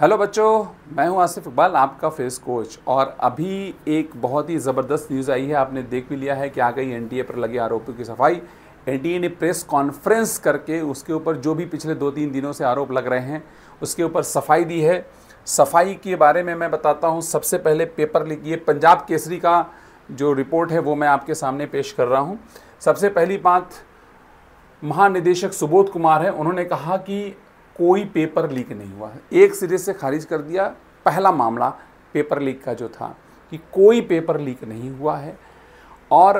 hello बच्चों मैं हूं आसिफ इकबाल आपका फेस कोच और अभी एक बहुत ही ज़बरदस्त न्यूज़ आई है आपने देख भी लिया है कि आ गई एनटीए पर लगे आरोपियों की सफाई एनटीए ने प्रेस कॉन्फ्रेंस करके उसके ऊपर जो भी पिछले दो तीन दिनों से आरोप लग रहे हैं उसके ऊपर सफाई दी है सफाई के बारे में मैं बताता हूँ सबसे पहले पेपर लिखिए ये पंजाब केसरी का जो रिपोर्ट है वो मैं आपके सामने पेश कर रहा हूँ सबसे पहली बात महानिदेशक सुबोध कुमार है उन्होंने कहा कि कोई पेपर लीक नहीं हुआ एक सिरे से खारिज कर दिया पहला मामला पेपर लीक का जो था कि कोई पेपर लीक नहीं हुआ है और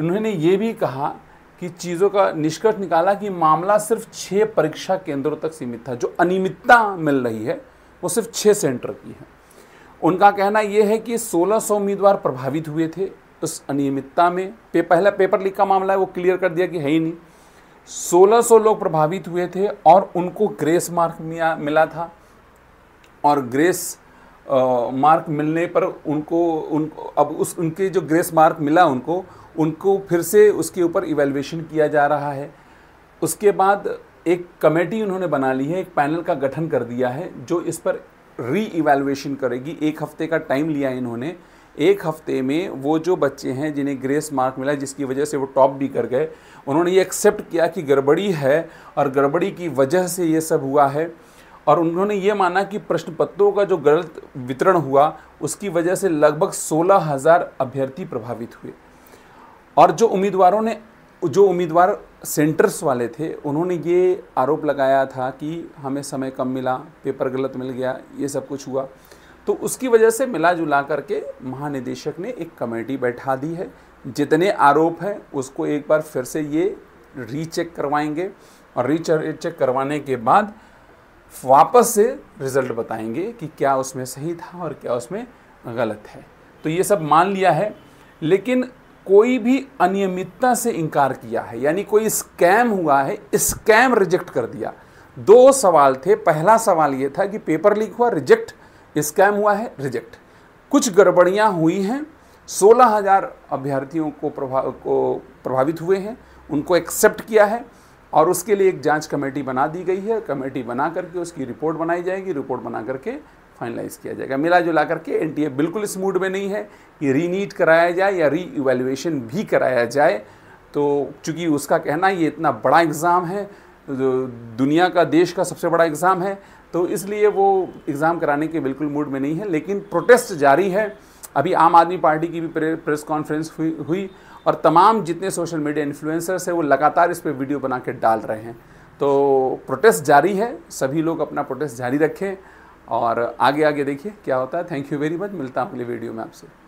उन्होंने ये भी कहा कि चीज़ों का निष्कर्ष निकाला कि मामला सिर्फ छः परीक्षा केंद्रों तक सीमित था जो अनियमितता मिल रही है वो सिर्फ छः सेंटर की है उनका कहना यह है कि 1600 उम्मीदवार प्रभावित हुए थे उस अनियमितता में पे पहला पेपर लीक का मामला है वो क्लियर कर दिया कि है ही नहीं 1600 सो लोग प्रभावित हुए थे और उनको ग्रेस मार्क मिला था और ग्रेस मार्क मिलने पर उनको उन अब उस उनके जो ग्रेस मार्क मिला उनको उनको फिर से उसके ऊपर इवेल्युएशन किया जा रहा है उसके बाद एक कमेटी उन्होंने बना ली है एक पैनल का गठन कर दिया है जो इस पर री इवेल्युएशन करेगी एक हफ्ते का टाइम लिया इन्होंने एक हफ्ते में वो जो बच्चे हैं जिन्हें ग्रेस मार्क मिला जिसकी वजह से वो टॉप भी कर गए उन्होंने ये एक्सेप्ट किया कि गड़बड़ी है और गड़बड़ी की वजह से ये सब हुआ है और उन्होंने ये माना कि प्रश्न पत्रों का जो गलत वितरण हुआ उसकी वजह से लगभग सोलह हज़ार अभ्यर्थी प्रभावित हुए और जो उम्मीदवारों ने जो उम्मीदवार सेंटर्स वाले थे उन्होंने ये आरोप लगाया था कि हमें समय कम मिला पेपर गलत मिल गया ये सब कुछ हुआ तो उसकी वजह से मिला जुला करके महानिदेशक ने एक कमेटी बैठा दी है जितने आरोप हैं उसको एक बार फिर से ये रीचेक करवाएंगे और रीचेक करवाने के बाद वापस से रिज़ल्ट बताएंगे कि क्या उसमें सही था और क्या उसमें गलत है तो ये सब मान लिया है लेकिन कोई भी अनियमितता से इनकार किया है यानी कोई स्कैम हुआ है स्कैम रिजेक्ट कर दिया दो सवाल थे पहला सवाल ये था कि पेपर लीक हुआ रिजेक्ट स्कैम हुआ है रिजेक्ट कुछ गड़बड़ियाँ हुई हैं सोलह हजार अभ्यर्थियों को प्रभाव को प्रभावित हुए हैं उनको एक्सेप्ट किया है और उसके लिए एक जांच कमेटी बना दी गई है कमेटी बना करके उसकी रिपोर्ट बनाई जाएगी रिपोर्ट बना करके फाइनलाइज किया जाएगा मिला जुला करके एन बिल्कुल इस मूड में नहीं है कि रीनीट कराया जाए या री इवेल्युएशन भी कराया जाए तो चूँकि उसका कहना ये इतना बड़ा एग्ज़ाम है दुनिया का देश का सबसे बड़ा एग्ज़ाम है तो इसलिए वो एग्ज़ाम कराने के बिल्कुल मूड में नहीं है लेकिन प्रोटेस्ट जारी है अभी आम आदमी पार्टी की भी प्रेस कॉन्फ्रेंस हुई हुई और तमाम जितने सोशल मीडिया इन्फ्लुएंसर्स हैं वो लगातार इस पर वीडियो बना के डाल रहे हैं तो प्रोटेस्ट जारी है सभी लोग अपना प्रोटेस्ट जारी रखें और आगे आगे देखिए क्या होता है थैंक यू वेरी मच मिलता हूँ अगले वीडियो में आपसे